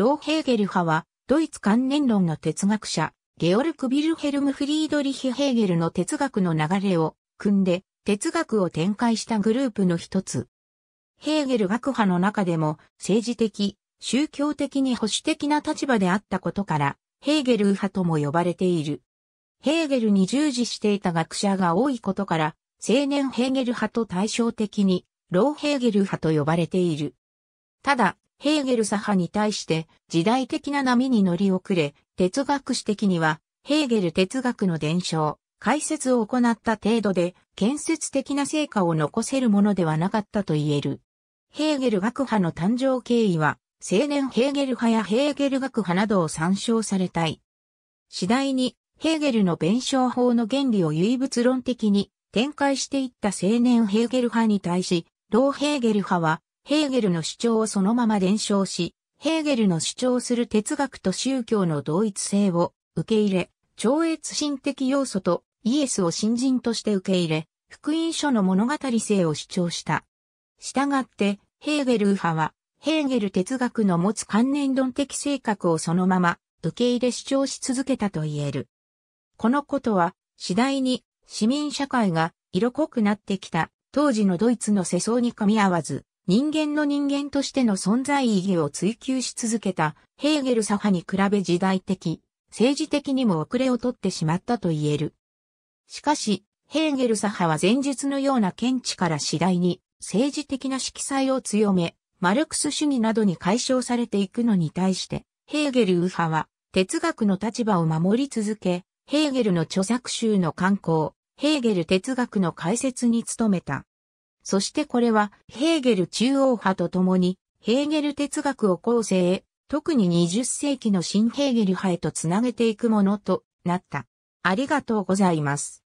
ローヘーゲル派は、ドイツ関連論の哲学者、ゲオルク・ビルヘルム・フリードリヒ・ヘーゲルの哲学の流れを、組んで、哲学を展開したグループの一つ。ヘーゲル学派の中でも、政治的、宗教的に保守的な立場であったことから、ヘーゲル派とも呼ばれている。ヘーゲルに従事していた学者が多いことから、青年ヘーゲル派と対照的に、ローヘーゲル派と呼ばれている。ただ、ヘーゲル左派に対して時代的な波に乗り遅れ、哲学史的にはヘーゲル哲学の伝承、解説を行った程度で建設的な成果を残せるものではなかったと言える。ヘーゲル学派の誕生経緯は青年ヘーゲル派やヘーゲル学派などを参照されたい。次第にヘーゲルの弁証法の原理を唯物論的に展開していった青年ヘーゲル派に対し、老ヘーゲル派はヘーゲルの主張をそのまま伝承し、ヘーゲルの主張する哲学と宗教の同一性を受け入れ、超越心的要素とイエスを新人として受け入れ、福音書の物語性を主張した。従って、ヘーゲル派は、ヘーゲル哲学の持つ観念論的性格をそのまま受け入れ主張し続けたと言える。このことは、次第に市民社会が色濃くなってきた当時のドイツの世相に噛み合わず、人間の人間としての存在意義を追求し続けたヘーゲル左派に比べ時代的、政治的にも遅れをとってしまったと言える。しかし、ヘーゲル左派は前述のような見地から次第に政治的な色彩を強め、マルクス主義などに解消されていくのに対して、ヘーゲル右派は哲学の立場を守り続け、ヘーゲルの著作集の刊行、ヘーゲル哲学の解説に努めた。そしてこれはヘーゲル中央派と共にヘーゲル哲学を後世へ、特に20世紀の新ヘーゲル派へとつなげていくものとなった。ありがとうございます。